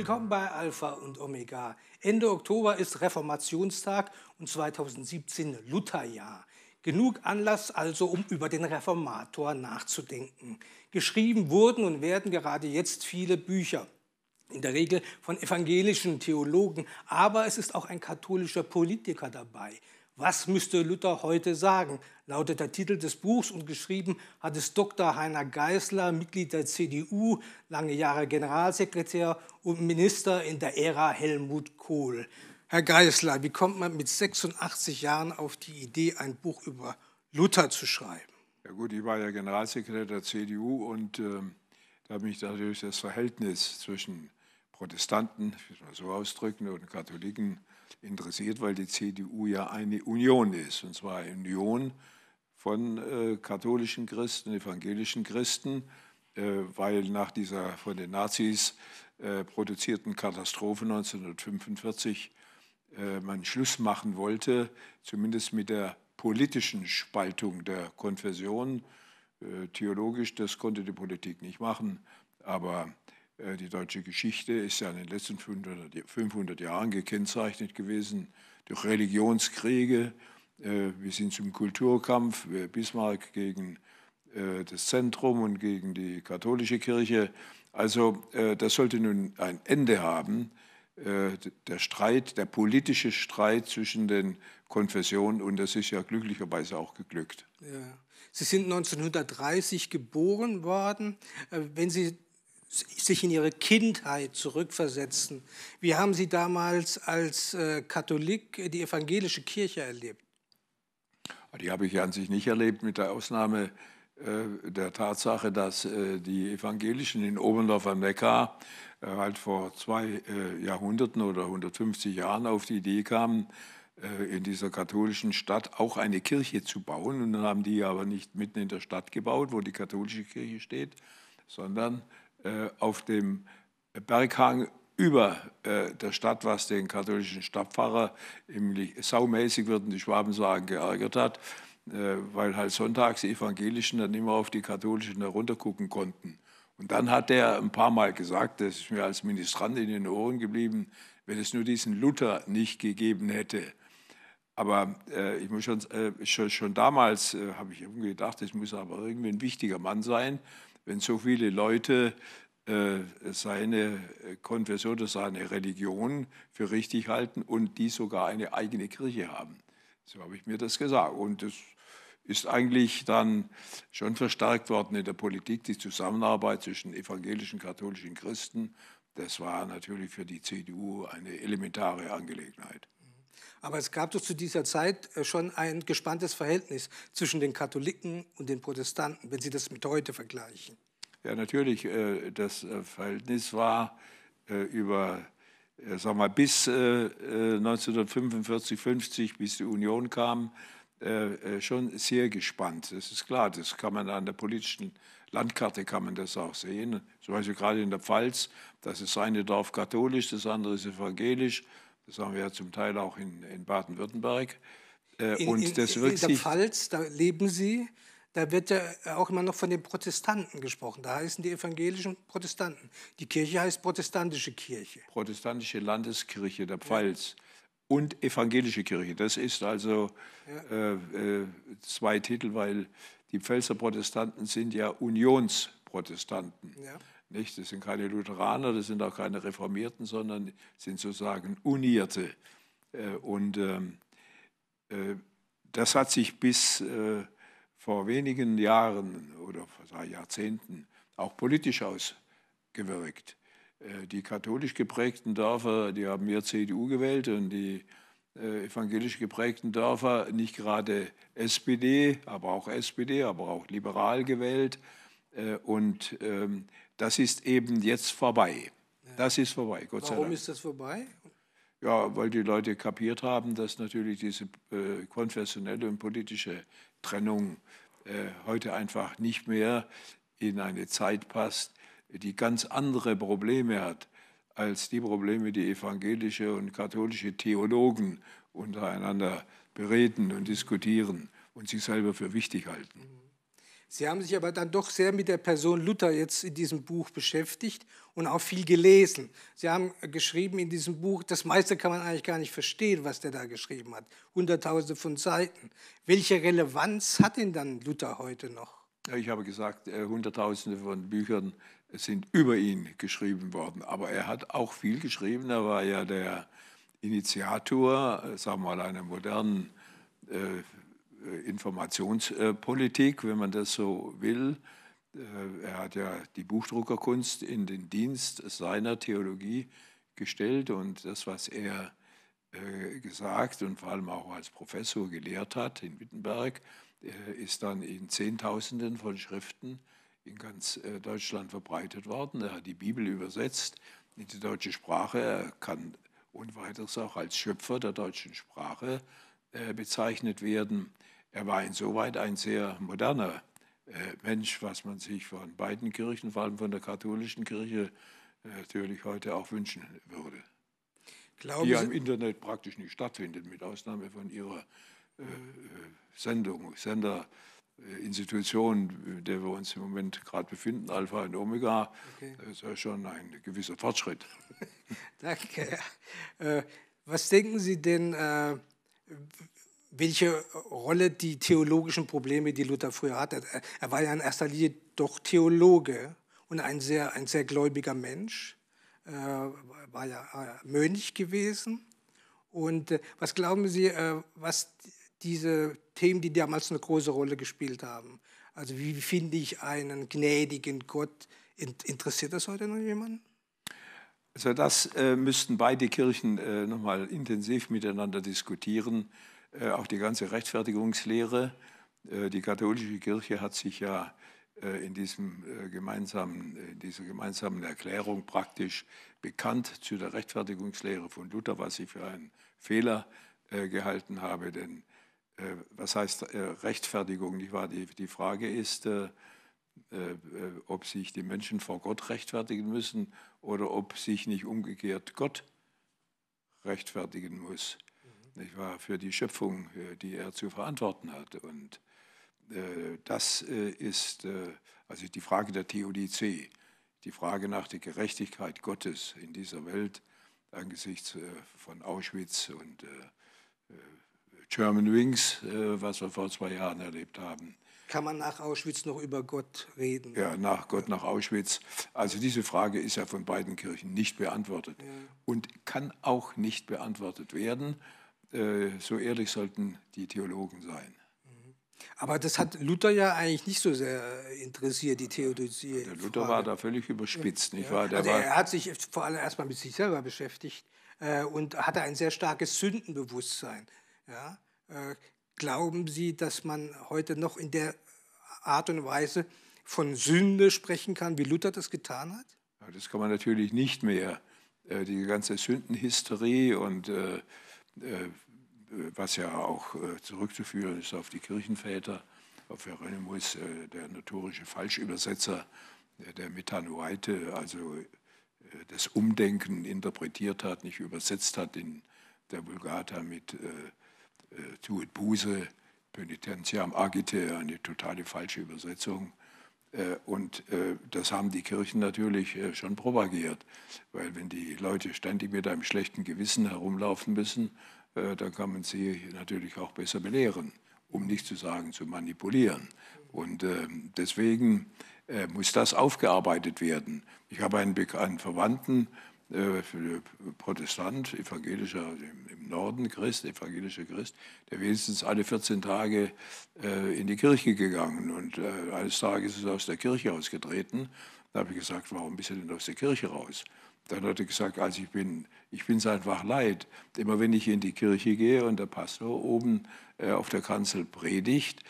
Willkommen bei Alpha und Omega. Ende Oktober ist Reformationstag und 2017 Lutherjahr. Genug Anlass also, um über den Reformator nachzudenken. Geschrieben wurden und werden gerade jetzt viele Bücher, in der Regel von evangelischen Theologen, aber es ist auch ein katholischer Politiker dabei. Was müsste Luther heute sagen? lautet der Titel des Buchs und geschrieben hat es Dr. Heiner Geisler, Mitglied der CDU, lange Jahre Generalsekretär und Minister in der Ära Helmut Kohl. Herr Geisler, wie kommt man mit 86 Jahren auf die Idee, ein Buch über Luther zu schreiben? Ja gut, ich war ja Generalsekretär der CDU und äh, da habe ich natürlich das Verhältnis zwischen Protestanten, ich will mal so ausdrücken, und Katholiken interessiert, weil die CDU ja eine Union ist, und zwar eine Union von äh, katholischen Christen, evangelischen Christen, äh, weil nach dieser von den Nazis äh, produzierten Katastrophe 1945 äh, man Schluss machen wollte, zumindest mit der politischen Spaltung der Konfession. Äh, theologisch, das konnte die Politik nicht machen, aber äh, die deutsche Geschichte ist ja in den letzten 500, 500 Jahren gekennzeichnet gewesen durch Religionskriege. Äh, wir sind zum Kulturkampf, Bismarck gegen äh, das Zentrum und gegen die katholische Kirche. Also das sollte nun ein Ende haben, der Streit, der politische Streit zwischen den Konfessionen und das ist ja glücklicherweise auch geglückt. Ja. Sie sind 1930 geboren worden. Wenn Sie sich in ihre Kindheit zurückversetzen. Wie haben Sie damals als äh, Katholik die evangelische Kirche erlebt? Die habe ich an sich nicht erlebt, mit der Ausnahme äh, der Tatsache, dass äh, die Evangelischen in Oberndorf am Neckar halt vor zwei Jahrhunderten oder 150 Jahren auf die Idee kamen, in dieser katholischen Stadt auch eine Kirche zu bauen. Und dann haben die aber nicht mitten in der Stadt gebaut, wo die katholische Kirche steht, sondern äh, auf dem Berghang über äh, der Stadt, was den katholischen Stadtpfarrer saumäßig, würden die Schwaben sagen, geärgert hat, äh, weil halt sonntags die Evangelischen dann immer auf die Katholischen heruntergucken konnten. Und dann hat er ein paar Mal gesagt, das ist mir als Ministrant in den Ohren geblieben, wenn es nur diesen Luther nicht gegeben hätte. Aber äh, ich muss schon, äh, schon, schon damals äh, habe ich irgendwie gedacht, es muss aber irgendwie ein wichtiger Mann sein, wenn so viele Leute äh, seine äh, Konfession oder seine Religion für richtig halten und die sogar eine eigene Kirche haben. So habe ich mir das gesagt. Und das ist eigentlich dann schon verstärkt worden in der Politik, die Zusammenarbeit zwischen evangelischen katholischen Christen. Das war natürlich für die CDU eine elementare Angelegenheit. Aber es gab doch zu dieser Zeit äh, schon ein gespanntes Verhältnis zwischen den Katholiken und den Protestanten, wenn Sie das mit heute vergleichen. Ja, natürlich. Äh, das äh, Verhältnis war über, sag mal, bis 1945, 50, bis die Union kam, schon sehr gespannt. Das ist klar, das kann man an der politischen Landkarte kann man das auch sehen. Zum Beispiel gerade in der Pfalz, das ist eine Dorf katholisch, das andere ist evangelisch. Das haben wir ja zum Teil auch in, in Baden-Württemberg. Äh, und in, in der Pfalz, da leben Sie, da wird ja auch immer noch von den Protestanten gesprochen. Da heißen die evangelischen Protestanten. Die Kirche heißt protestantische Kirche. Protestantische Landeskirche der Pfalz. Ja und evangelische Kirche. Das ist also ja. Äh, äh, zwei Titel, weil die Pfälzer Protestanten sind ja Unionsprotestanten. Ja. Nicht? Das sind keine Lutheraner, das sind auch keine Reformierten, sondern sind sozusagen Unierte. Äh, und ähm, äh, das hat sich bis äh, vor wenigen Jahren oder vor drei Jahrzehnten auch politisch ausgewirkt. Die katholisch geprägten Dörfer, die haben mehr CDU gewählt und die evangelisch geprägten Dörfer nicht gerade SPD, aber auch SPD, aber auch liberal gewählt. Und ähm, das ist eben jetzt vorbei. Das ist vorbei, Gott Warum sei Dank. Warum ist das vorbei? Ja, weil die Leute kapiert haben, dass natürlich diese äh, konfessionelle und politische Trennung äh, heute einfach nicht mehr in eine Zeit passt, die ganz andere Probleme hat als die Probleme, die evangelische und katholische Theologen untereinander bereden und diskutieren und sich selber für wichtig halten. Mhm. Sie haben sich aber dann doch sehr mit der Person Luther jetzt in diesem Buch beschäftigt und auch viel gelesen. Sie haben geschrieben in diesem Buch, das meiste kann man eigentlich gar nicht verstehen, was der da geschrieben hat. Hunderttausende von Seiten. Welche Relevanz hat denn dann Luther heute noch? Ich habe gesagt, äh, Hunderttausende von Büchern sind über ihn geschrieben worden. Aber er hat auch viel geschrieben. Er war ja der Initiator, äh, sagen wir mal, einer modernen äh, äh, Informationspolitik, wenn man das so will. Äh, er hat ja die Buchdruckerkunst in den Dienst seiner Theologie gestellt und das, was er äh, gesagt und vor allem auch als Professor gelehrt hat in Wittenberg, ist dann in Zehntausenden von Schriften in ganz Deutschland verbreitet worden. Er hat die Bibel übersetzt in die deutsche Sprache. Er kann und weiteres auch als Schöpfer der deutschen Sprache äh, äh, bezeichnet werden. Er war insoweit ein sehr moderner äh, Mensch, was man sich von beiden Kirchen, vor allem von der katholischen Kirche, äh, natürlich heute auch wünschen würde. Glauben die ja im Internet praktisch nicht stattfindet, mit Ausnahme von ihrer Sendung, Senderinstitution, in der wir uns im Moment gerade befinden, Alpha und Omega. Okay. Das ist ja schon ein gewisser Fortschritt. Danke. was denken Sie denn welche Rolle die theologischen Probleme, die Luther früher hatte. Er war ja in erster Linie doch Theologe und ein sehr, ein sehr gläubiger Mensch, äh, war ja äh, Mönch gewesen. Und äh, was glauben Sie, äh, was diese Themen, die damals eine große Rolle gespielt haben, also wie finde ich einen gnädigen Gott, interessiert das heute noch jemanden? Also das äh, müssten beide Kirchen äh, nochmal intensiv miteinander diskutieren, äh, auch die ganze Rechtfertigungslehre. Äh, die katholische Kirche hat sich ja äh, in, diesem, äh, gemeinsamen, in dieser gemeinsamen Erklärung praktisch bekannt zu der Rechtfertigungslehre von Luther, was ich für einen Fehler gehalten habe. Denn was heißt Rechtfertigung? Nicht wahr? Die, die Frage ist, äh, äh, ob sich die Menschen vor Gott rechtfertigen müssen oder ob sich nicht umgekehrt Gott rechtfertigen muss. Mhm. Nicht wahr? Für die Schöpfung, äh, die er zu verantworten hat. Und das ist also die Frage der Theodizee, die Frage nach der Gerechtigkeit Gottes in dieser Welt angesichts von Auschwitz und German Wings, was wir vor zwei Jahren erlebt haben kann man nach Auschwitz noch über Gott reden? Ja, nach Gott, nach Auschwitz. Also diese Frage ist ja von beiden Kirchen nicht beantwortet ja. und kann auch nicht beantwortet werden. Äh, so ehrlich sollten die Theologen sein. Mhm. Aber das hat Luther ja eigentlich nicht so sehr äh, interessiert, die Theodizee. Der Luther war da völlig überspitzt, ja. nicht wahr? Der also er hat sich vor allem erstmal mit sich selber beschäftigt äh, und hatte ein sehr starkes Sündenbewusstsein. Ja? Glauben Sie, dass man heute noch in der Art und Weise von Sünde sprechen kann, wie Luther das getan hat? Ja, das kann man natürlich nicht mehr. Äh, die ganze Sündenhysterie und äh, äh, was ja auch zurückzuführen ist auf die Kirchenväter, auf Hieronymus, der notorische Falschübersetzer, der Methanoite, also das Umdenken interpretiert hat, nicht übersetzt hat in der Vulgata mit tuet äh, Buße, Penitentiam agite, eine totale falsche Übersetzung. Äh, und äh, das haben die Kirchen natürlich schon propagiert, weil wenn die Leute ständig mit einem schlechten Gewissen herumlaufen müssen, dann kann man sie natürlich auch besser belehren, um nicht zu sagen zu manipulieren. Und deswegen muss das aufgearbeitet werden. Ich habe einen, Be einen Verwandten, äh, Protestant, evangelischer also im Norden Christ, evangelischer Christ, der wenigstens alle 14 Tage äh, in die Kirche gegangen und äh, eines Tages ist er aus der Kirche ausgetreten. Da habe ich gesagt, warum bist du denn aus der Kirche raus? Dann hat er gesagt, also ich bin, ich bin einfach leid. Immer wenn ich in die Kirche gehe und der Pastor oben auf der Kanzel predigt,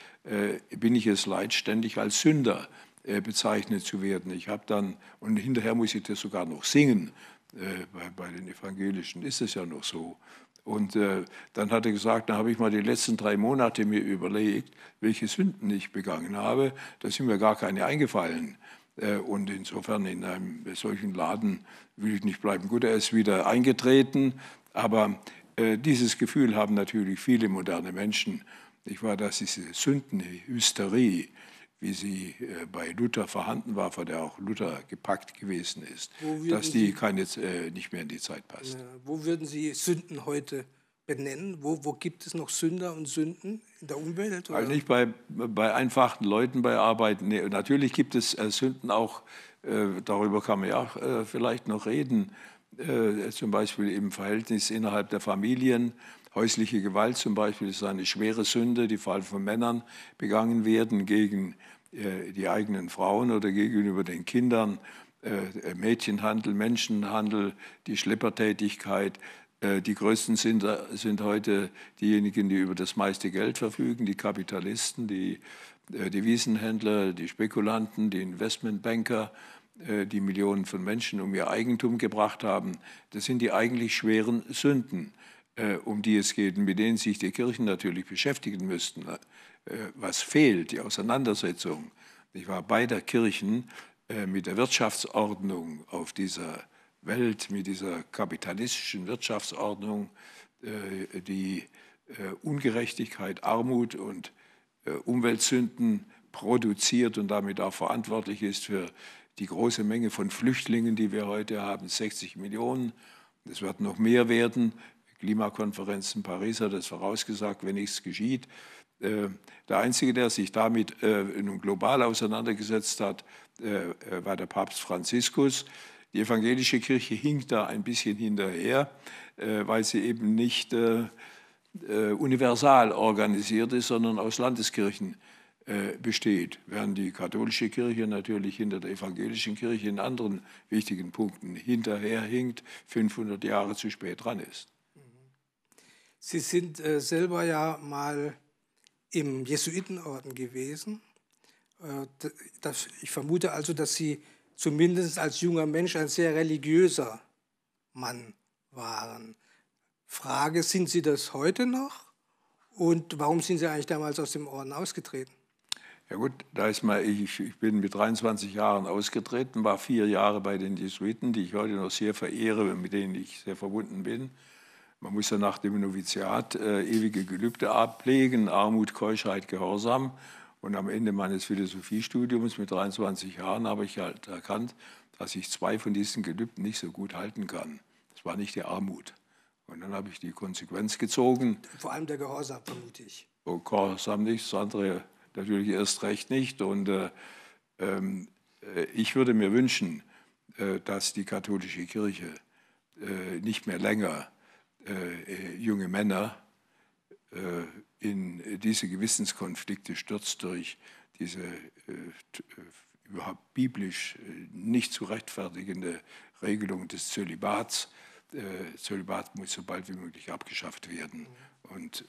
bin ich es leid, ständig als Sünder äh, bezeichnet zu werden. Ich habe dann, und hinterher muss ich das sogar noch singen, äh, bei, bei den Evangelischen ist es ja noch so. Und äh, dann hat er gesagt, da habe ich mal die letzten drei Monate mir überlegt, welche Sünden ich begangen habe. Da sind mir gar keine eingefallen. Äh, und insofern in einem solchen Laden will ich nicht bleiben. Gut, er ist wieder eingetreten, aber äh, dieses Gefühl haben natürlich viele moderne Menschen. Ich war das, diese Sündenhysterie. Äh, wie sie äh, bei Luther vorhanden war, von der auch Luther gepackt gewesen ist, dass die keine, äh, nicht mehr in die Zeit passt. Ja, wo würden Sie Sünden heute benennen? Wo, wo, gibt es noch Sünder und Sünden in der Umwelt? Oder? Also nicht bei, bei einfachen Leuten, bei Arbeiten. Nee, natürlich gibt es äh, Sünden auch, äh, darüber kann man ja äh, vielleicht noch reden, äh, zum Beispiel im Verhältnis innerhalb der Familien Häusliche Gewalt zum Beispiel ist eine schwere Sünde, die vor allem von Männern begangen werden gegen äh, die eigenen Frauen oder gegenüber den Kindern. Äh, Mädchenhandel, Menschenhandel, die Schleppertätigkeit. Äh, die größten sind, sind heute diejenigen, die über das meiste Geld verfügen, die Kapitalisten, die Devisenhändler, die Spekulanten, die Investmentbanker, die Millionen von Menschen um ihr Eigentum gebracht haben. Das sind die eigentlich schweren Sünden. Äh, um die es geht, mit denen sich die Kirchen natürlich beschäftigen müssten. Äh, was fehlt, die Auseinandersetzung ich war beider Kirchen äh, mit der Wirtschaftsordnung auf dieser Welt, mit dieser kapitalistischen Wirtschaftsordnung, die Ungerechtigkeit, Armut und Umweltsünden produziert und damit auch verantwortlich ist für die große Menge von Flüchtlingen, die wir heute haben, 60 Millionen. Es wird noch mehr werden, Klimakonferenz in Paris hat es vorausgesagt, wenn nichts geschieht. Äh, der Einzige, der sich damit äh, global auseinandergesetzt hat, äh, war der Papst Franziskus. Die evangelische Kirche hinkt da ein bisschen hinterher, weil sie eben nicht universal organisiert ist, sondern aus Landeskirchen besteht, während die katholische Kirche natürlich hinter der evangelischen Kirche in anderen wichtigen Punkten hinterherhinkt, 500 Jahre zu spät dran ist. Sie sind äh, selber ja mal im Jesuitenorden gewesen. Äh, das, ich vermute also, dass Sie zumindest als junger Mensch ein sehr religiöser Mann waren. Frage, sind Sie das heute noch? Und warum sind Sie eigentlich damals aus dem Orden ausgetreten? Ja gut, da ist mal, ich, ich bin mit 23 Jahren ausgetreten, war vier Jahre bei den Jesuiten, die ich heute noch sehr verehre, mit denen ich sehr verbunden bin. Man muss ja nach dem Noviziat äh, ewige Gelübde ablegen, Armut, Keuschheit, Gehorsam. Und am Ende meines Philosophiestudiums mit 23 Jahren habe ich halt erkannt, dass ich zwei von diesen Gelübden nicht so gut halten kann. Das war nicht die Armut. Und dann habe ich die Konsequenz gezogen. Vor allem der Gehorsam, vermute ich. Oh, Gehorsam nicht, das andere natürlich erst recht nicht. Und äh, ähm, äh, ich würde mir wünschen, äh, dass die katholische Kirche äh, nicht mehr länger äh, äh, junge Männer äh, in diese Gewissenskonflikte stürzt durch diese äh, äh, überhaupt biblisch nicht zu rechtfertigende Regelung des Zölibats. Zölibat muss so bald wie möglich abgeschafft werden. Und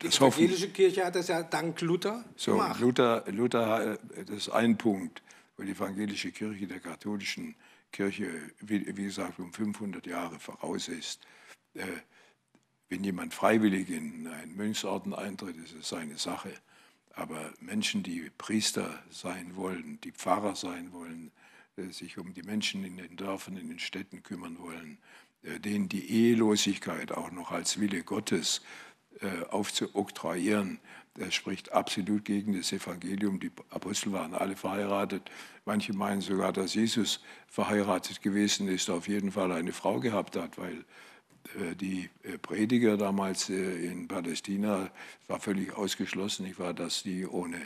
das die evangelische Kirche hat das ja dank Luther so, gemacht. Luther, Luther, das ist ein Punkt, weil die evangelische Kirche der katholischen Kirche, wie, wie gesagt, um 500 Jahre voraus ist. Äh, wenn jemand freiwillig in einen Mönchsorden eintritt, ist es seine Sache. Aber Menschen, die Priester sein wollen, die Pfarrer sein wollen, äh, sich um die Menschen in den Dörfern, in den Städten kümmern wollen, äh, denen die Ehelosigkeit auch noch als Wille Gottes äh, aufzuoktroyieren. Das spricht absolut gegen das Evangelium. Die Apostel waren alle verheiratet. Manche meinen sogar, dass Jesus verheiratet gewesen ist, auf jeden Fall eine Frau gehabt hat, weil äh, die äh, Prediger damals in Palästina, war völlig ausgeschlossen, nicht wahr, dass die ohne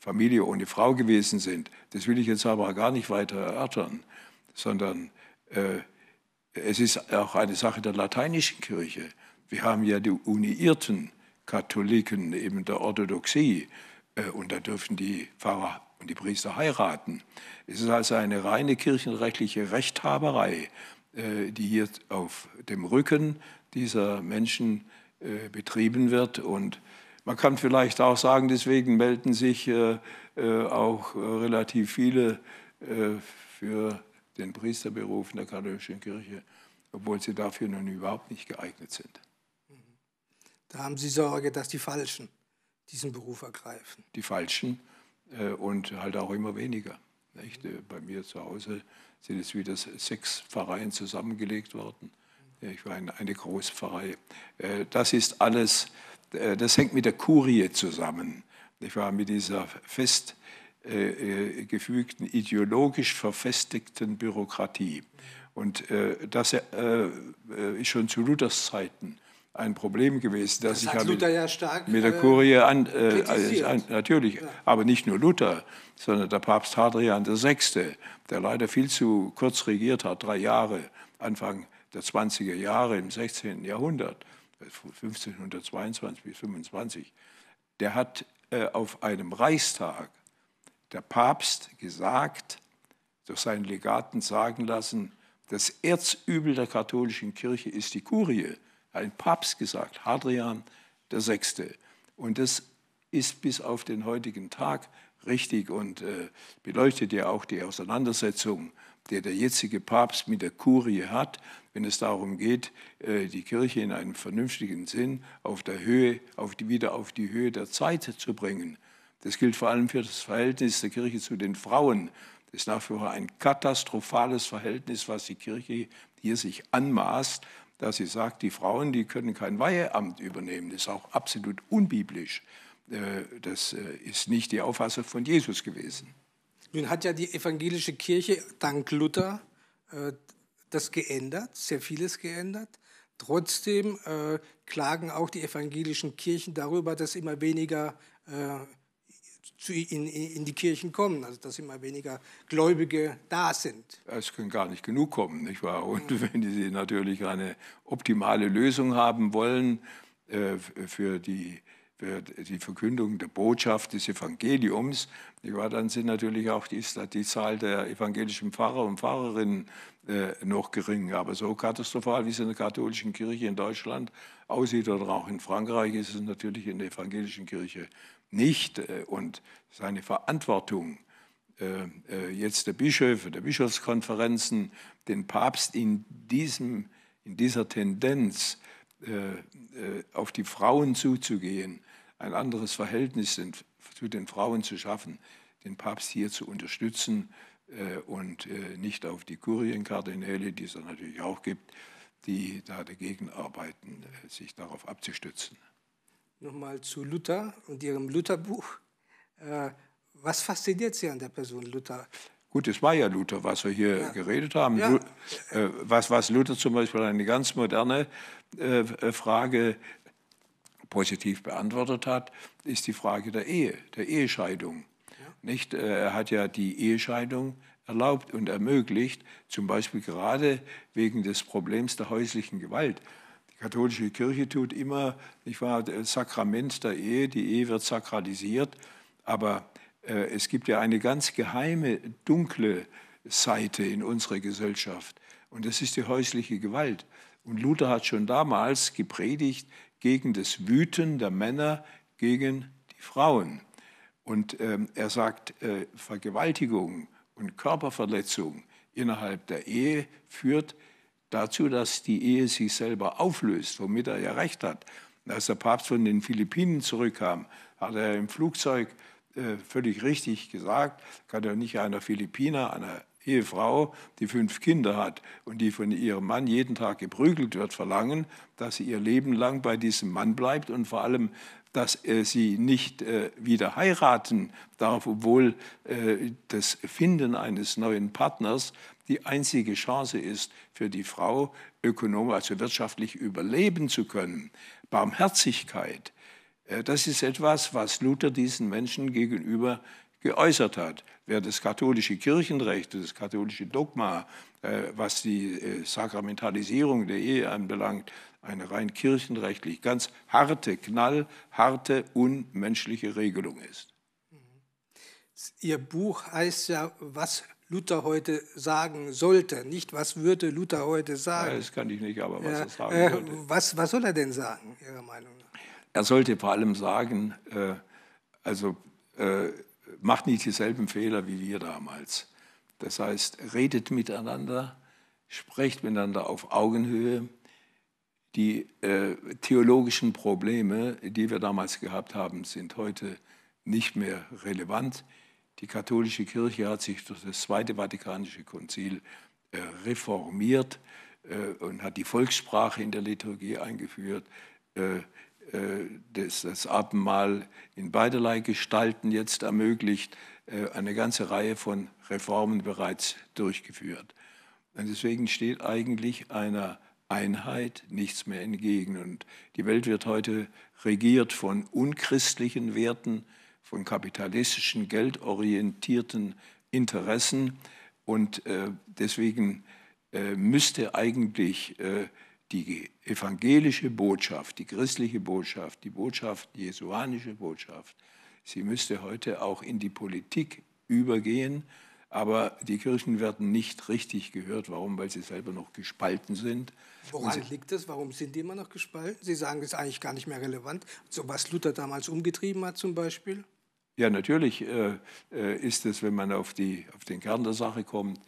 Familie, ohne Frau gewesen sind. Das will ich jetzt aber gar nicht weiter erörtern, sondern äh, es ist auch eine Sache der lateinischen Kirche. Wir haben ja die uniierten Katholiken eben der Orthodoxie äh, und da dürfen die Pfarrer und die Priester heiraten. Es ist also eine reine kirchenrechtliche Rechthaberei, äh, die hier auf dem Rücken dieser Menschen äh, betrieben wird und man kann vielleicht auch sagen, deswegen melden sich auch relativ viele für den Priesterberuf in der katholischen Kirche, obwohl sie dafür nun überhaupt nicht geeignet sind. Da haben Sie Sorge, dass die Falschen diesen Beruf ergreifen. Die Falschen äh, und halt auch immer weniger. Nicht? Mhm. Bei mir zu Hause sind es wieder sechs Pfarreien zusammengelegt worden. Mhm. Ich war in eine Großpfarrei. Äh, das ist alles, äh, das hängt mit der Kurie zusammen. Ich war mit dieser fest äh, äh, gefügten, ideologisch verfestigten Bürokratie. Und das ist schon zu Luthers Zeiten ein Problem gewesen, dass das ich habe Luther ja stark, mit der äh, Kurie an, äh, also natürlich, ja. aber nicht nur Luther, sondern der Papst Hadrian VI., der leider viel zu kurz regiert hat, drei Jahre, Anfang der 20er Jahre im 16. Jahrhundert, 1522 äh, bis 25, der hat äh, auf einem Reichstag der Papst gesagt, durch seinen Legaten sagen lassen, das Erzübel der katholischen Kirche ist die Kurie ein Papst gesagt, Hadrian der Sechste. Und das ist bis auf den heutigen Tag richtig und äh, beleuchtet ja auch die Auseinandersetzung, die der jetzige Papst mit der Kurie hat, wenn es darum geht, äh, die Kirche in einem vernünftigen Sinn auf der Höhe, auf die, wieder auf die Höhe der Zeit zu bringen. Das gilt vor allem für das Verhältnis der Kirche zu den Frauen. Das ist nach wie vor ein katastrophales Verhältnis, was die Kirche hier sich anmaßt dass sie sagt, die Frauen, die können kein Weiheamt übernehmen. Das ist auch absolut unbiblisch. Äh, das äh, ist nicht die Auffassung von Jesus gewesen. Nun hat ja die evangelische Kirche dank Luther äh, das geändert, sehr vieles geändert. Trotzdem klagen auch die evangelischen Kirchen darüber, dass immer weniger zu, in, in die Kirchen kommen, also dass immer weniger Gläubige da sind. Es können gar nicht genug kommen, nicht wahr? Und ja. Mhm. wenn Sie natürlich eine optimale Lösung haben wollen äh, für die für die Verkündung der Botschaft des Evangeliums. dann sind natürlich auch die, die Zahl der evangelischen Pfarrer und Pfarrerinnen äh, noch gering. Aber so katastrophal, wie es in der katholischen Kirche in Deutschland aussieht oder auch in Frankreich, ist es natürlich in der evangelischen Kirche nicht. Äh, und seine Verantwortung, äh, jetzt der Bischöfe, der Bischofskonferenzen, den Papst in, diesem, in dieser Tendenz, auf die Frauen zuzugehen, ein anderes Verhältnis zu den Frauen zu schaffen, den Papst hier zu unterstützen äh, und äh, nicht auf die Kurienkardinäle, die es natürlich auch gibt, die da dagegen arbeiten, äh, sich darauf abzustützen. Nochmal zu Luther und Ihrem Lutherbuch. Was fasziniert Sie an der Person Luther? Gut, es war ja Luther, was wir hier ja. geredet haben. Ja. Was, was Luther zum Beispiel eine ganz moderne Frage positiv beantwortet hat, ist die Frage der Ehe, der Ehescheidung. Ja. Nicht? Äh, er hat ja die Ehescheidung erlaubt und ermöglicht, zum Beispiel gerade wegen des Problems der häuslichen Gewalt. Die katholische Kirche tut immer, ich war Sakrament der Ehe, die Ehe wird sakralisiert, aber äh, es gibt ja eine ganz geheime, dunkle Seite in unserer Gesellschaft und das ist die häusliche Gewalt. Und Luther hat schon damals gepredigt, gegen das Wüten der Männer gegen die Frauen. Und ähm, er sagt, äh, Vergewaltigung und Körperverletzung innerhalb der Ehe führt dazu, dass die Ehe sich selber auflöst, womit er ja recht hat. Als der Papst von den Philippinen zurückkam, hat er im Flugzeug äh, völlig richtig gesagt, kann ja nicht einer Philippiner, einer Ehefrau, die fünf Kinder hat und die von ihrem Mann jeden Tag geprügelt wird, verlangen, dass sie ihr Leben lang bei diesem Mann bleibt und vor allem, dass äh, sie nicht äh, wieder heiraten darf, obwohl äh, das Finden eines neuen Partners die einzige Chance ist für die Frau, ökonomisch, also wirtschaftlich überleben zu können. Barmherzigkeit, äh, das ist etwas, was Luther diesen Menschen gegenüber geäußert hat. Wer das katholische Kirchenrecht, das katholische Dogma, äh, was die äh, Sakramentalisierung der Ehe anbelangt, eine rein kirchenrechtlich ganz harte, knallharte, unmenschliche Regelung ist. Mhm. Ihr Buch heißt ja, was Luther heute sagen sollte, nicht was würde Luther heute sagen. Ja, das kann ich nicht, aber was ja, er sagen äh, sollte. Was, was soll er denn sagen, Ihrer Meinung nach? Er sollte vor allem sagen, äh, also äh, macht nicht dieselben Fehler wie wir damals. Das heißt, redet miteinander, sprecht miteinander auf Augenhöhe. Die äh, theologischen Probleme, die wir damals gehabt haben, sind heute nicht mehr relevant. Die katholische Kirche hat sich durch das Zweite Vatikanische Konzil äh, reformiert äh, und hat die Volkssprache in der Liturgie eingeführt. Äh, äh, das, das Abendmahl in beiderlei Gestalten jetzt ermöglicht, äh, eine ganze Reihe von Reformen bereits durchgeführt. Und deswegen steht eigentlich einer Einheit nichts mehr entgegen. Und die Welt wird heute regiert von unchristlichen Werten, von kapitalistischen, geldorientierten Interessen. Und äh, deswegen äh, müsste eigentlich äh, die evangelische Botschaft, die christliche Botschaft, die Botschaft, die jesuanische Botschaft, sie müsste heute auch in die Politik übergehen. Aber die Kirchen werden nicht richtig gehört. Warum? Weil sie selber noch gespalten sind. Woran liegt das? Warum sind die immer noch gespalten? Sie sagen, das ist eigentlich gar nicht mehr relevant. So was Luther damals umgetrieben hat zum Beispiel. Ja, natürlich äh, äh ist es, wenn man auf, die, auf den Kern der Sache kommt,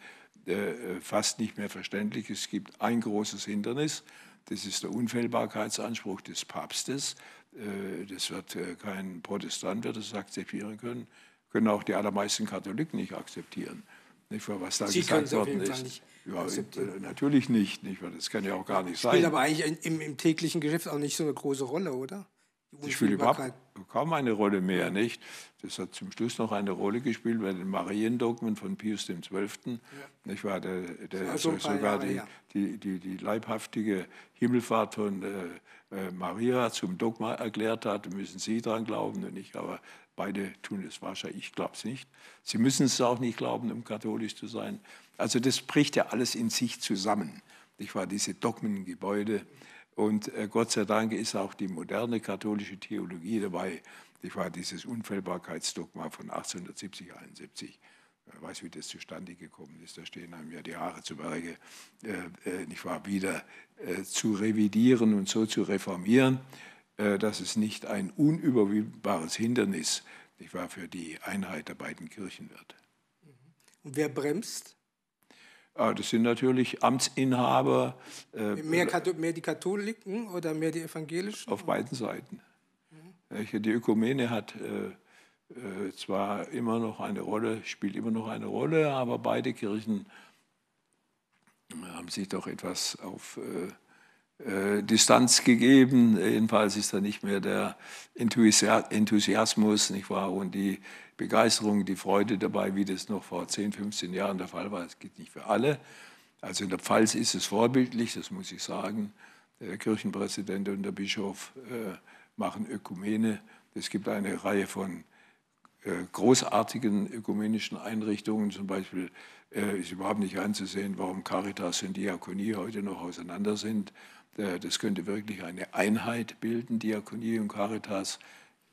äh, fast nicht mehr verständlich. Es gibt ein großes Hindernis, das ist der Unfehlbarkeitsanspruch des Papstes. Äh, das wird äh, kein Protestant wird das akzeptieren können, können auch die allermeisten Katholiken nicht akzeptieren. Nicht, was da Sie gesagt worden ist. Ja, natürlich nicht, nicht, das kann ja auch gar nicht Spielt sein. Spielt aber eigentlich im, im täglichen Geschäft auch nicht so eine große Rolle, oder? Die spielt überhaupt kaum eine Rolle mehr, nicht? Das hat zum Schluss noch eine Rolle gespielt bei den Mariendogmen von Pius XII. Ja. Nicht wahr? Der, der also sogar Jahre, die, ja. die, die, die, leibhaftige Himmelfahrt von äh, äh, Maria zum Dogma erklärt hat, müssen Sie dran glauben und ich, aber beide tun es wahrscheinlich, ich glaube es nicht. Sie müssen es auch nicht glauben, um katholisch zu sein. Also das bricht ja alles in sich zusammen. Ich war Diese Dogmengebäude. Mhm und äh, Gott sei Dank ist auch die moderne katholische Theologie dabei. Ich war dieses Unfällbarkeitsdogma von 1870, 71. Wer weiß, wie das zustande gekommen ist, da stehen einem ja die Haare zu Berge, äh, äh nicht wieder äh, zu revidieren und so zu reformieren, dass es nicht ein unüberwindbares Hindernis, nicht wahr, für die Einheit der beiden Kirchen wird. Und wer bremst? Ah, das sind natürlich Amtsinhaber. Äh, mehr, mehr, die Katholiken oder mehr die Evangelischen? Auf beiden Seiten. Die Ökumene hat äh, äh, zwar immer noch eine Rolle, spielt immer noch eine Rolle, aber beide Kirchen haben sich doch etwas auf Distanz gegeben. Jedenfalls ist da nicht mehr der Enthusiasmus, nicht wahr? Und die Begeisterung, die Freude dabei, wie das noch vor 10, 15 Jahren der Fall war. Es geht nicht für alle. Also in der Pfalz ist es vorbildlich, das muss ich sagen. Der Kirchenpräsident und der Bischof äh, machen Ökumene. Es gibt eine Reihe von äh, großartigen ökumenischen Einrichtungen. Zum Beispiel äh, ist überhaupt nicht anzusehen, warum Caritas und Diakonie heute noch auseinander sind. Äh, das könnte wirklich eine Einheit bilden, Diakonie und Caritas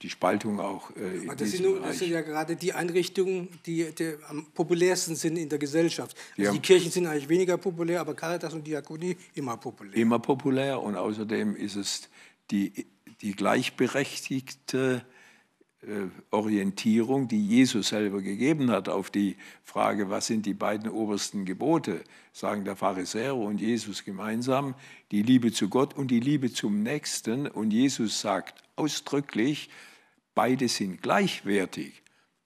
die Spaltung auch. Äh, in das, sind nur, das sind ja gerade die Einrichtungen, die, die, am populärsten sind in der Gesellschaft. Also ja. Die Kirchen sind eigentlich weniger populär, aber Caritas und Diakonie immer populär. Immer populär und außerdem ist es die, die gleichberechtigte äh, Orientierung, die Jesus selber gegeben hat, auf die Frage, was sind die beiden obersten Gebote, sagen der Pharisäer und Jesus gemeinsam, die Liebe zu Gott und die Liebe zum Nächsten. Und Jesus sagt ausdrücklich, beide sind gleichwertig,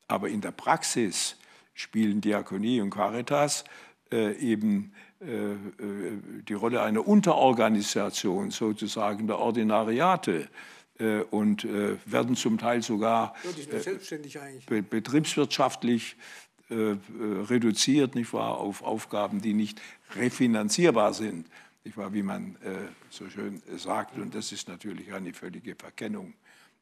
aber in der Praxis spielen Diakonie und Caritas äh, eben äh, äh die Rolle einer Unterorganisation, sozusagen der Ordinariate. Äh, und äh, werden zum Teil sogar ja, äh, betriebswirtschaftlich reduziert, nicht wahr, auf Aufgaben, die nicht refinanzierbar sind, nicht wahr, wie man so schön sagt. Und das ist natürlich eine völlige Verkennung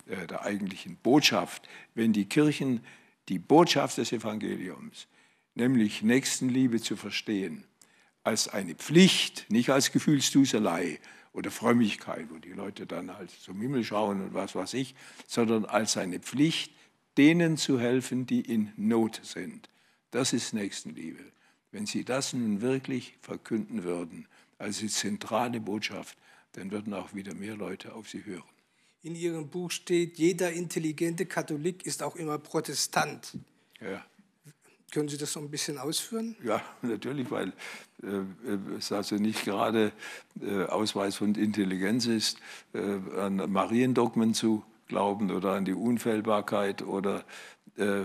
der eigentlichen Botschaft. Wenn die Kirchen die Botschaft des Evangeliums, nämlich Nächstenliebe zu verstehen, als eine Pflicht, nicht als Gefühlsduselei, oder Frömmigkeit, wo die Leute dann halt zum Himmel schauen und was weiß ich, sondern als seine Pflicht, denen zu helfen, die in Not sind. Das ist Nächstenliebe. Wenn Sie das nun wirklich verkünden würden, als die zentrale Botschaft, dann würden auch wieder mehr Leute auf Sie hören. In Ihrem Buch steht, jeder intelligente Katholik ist auch immer Protestant. Ja. Können Sie das so ein bisschen ausführen? Ja, natürlich, weil äh, äh, es also nicht gerade äh, Ausweis von Intelligenz ist, äh, an Mariendogmen zu glauben oder an die Unfällbarkeit oder äh, äh,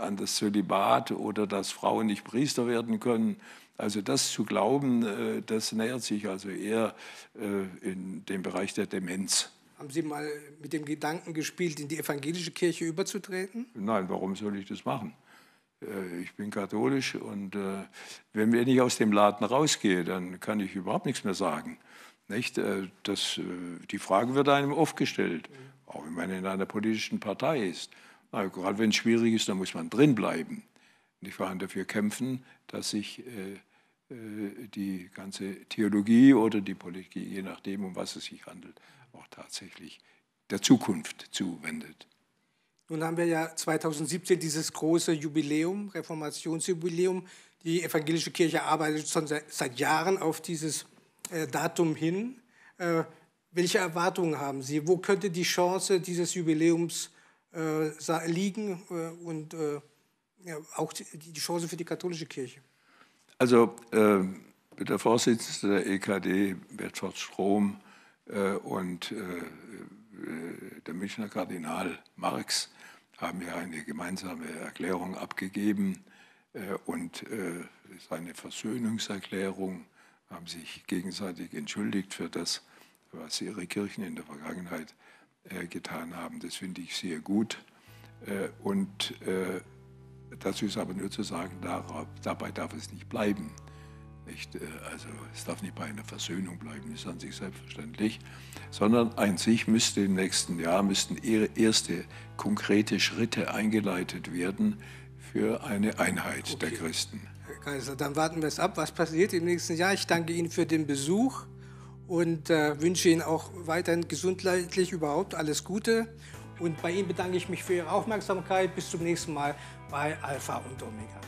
an das Zölibat oder dass Frauen nicht Priester werden können. Also das zu glauben, das nähert sich also eher in den Bereich der Demenz. Haben Sie mal mit dem Gedanken gespielt, in die evangelische Kirche überzutreten? Nein, warum soll ich das machen? Äh, ich bin katholisch und äh, wenn ich aus dem Laden rausgehe, dann kann ich überhaupt nichts mehr sagen. Nicht? Äh, das, die Frage wird einem oft gestellt, auch wenn man in einer politischen Partei ist. Na, gerade wenn es schwierig ist, dann muss man drinbleiben. Und ich war dafür kämpfen, dass sich die ganze Theologie oder die Politik, je nachdem, um was es sich handelt, auch tatsächlich der Zukunft zuwendet. Nun haben wir ja 2017 dieses große Jubiläum, Reformationsjubiläum. Die evangelische Kirche arbeitet schon seit, Jahren auf dieses äh, Datum hin. Äh, welche Erwartungen haben Sie? Wo könnte die Chance dieses Jubiläums äh, liegen und auch die Chance für die katholische Kirche? Also der Vorsitzende der EKD, Bertolt Strom, und äh, der Münchner Kardinal Marx haben ja eine gemeinsame Erklärung abgegeben äh, und äh, seine Versöhnungserklärung haben sich gegenseitig entschuldigt für das, was ihre Kirchen in der Vergangenheit getan haben. Das finde ich sehr gut. Und das ist aber nur zu sagen, dabei darf es nicht bleiben. Nicht, äh, also es darf nicht bei einer Versöhnung bleiben, ist an sich selbstverständlich, sondern an sich müsste im nächsten Jahr müssten erste konkrete Schritte eingeleitet werden für eine Einheit okay. der Christen. Herr Kaiser, dann warten wir es ab, was passiert im nächsten Jahr. Ich danke Ihnen für den Besuch und äh, wünsche Ihnen auch weiterhin gesundheitlich überhaupt alles Gute. Und bei Ihnen bedanke ich mich für Ihre Aufmerksamkeit. Bis zum nächsten Mal bei Alpha und Omega.